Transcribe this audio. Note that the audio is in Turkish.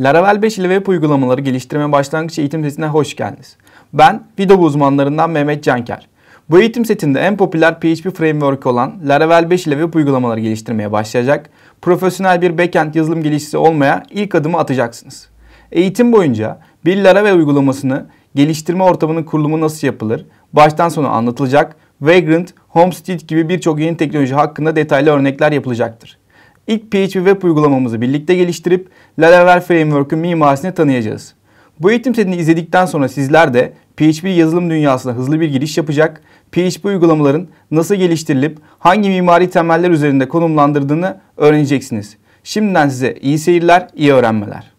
Laravel 5 ile web uygulamaları geliştirme başlangıç eğitim setine hoş geldiniz. Ben Pidob uzmanlarından Mehmet Canker. Bu eğitim setinde en popüler PHP framework olan Laravel 5 ile web uygulamaları geliştirmeye başlayacak, profesyonel bir backend yazılım geliştiricisi olmaya ilk adımı atacaksınız. Eğitim boyunca bir Laravel uygulamasını, geliştirme ortamının kurulumu nasıl yapılır, baştan sona anlatılacak, Vagrant, Homestead gibi birçok yeni teknoloji hakkında detaylı örnekler yapılacaktır ilk PHP web uygulamamızı birlikte geliştirip Laravel Framework'ün mimarisini tanıyacağız. Bu eğitim setini izledikten sonra sizler de PHP yazılım dünyasına hızlı bir giriş yapacak, PHP uygulamaların nasıl geliştirilip hangi mimari temeller üzerinde konumlandırdığını öğreneceksiniz. Şimdiden size iyi seyirler, iyi öğrenmeler.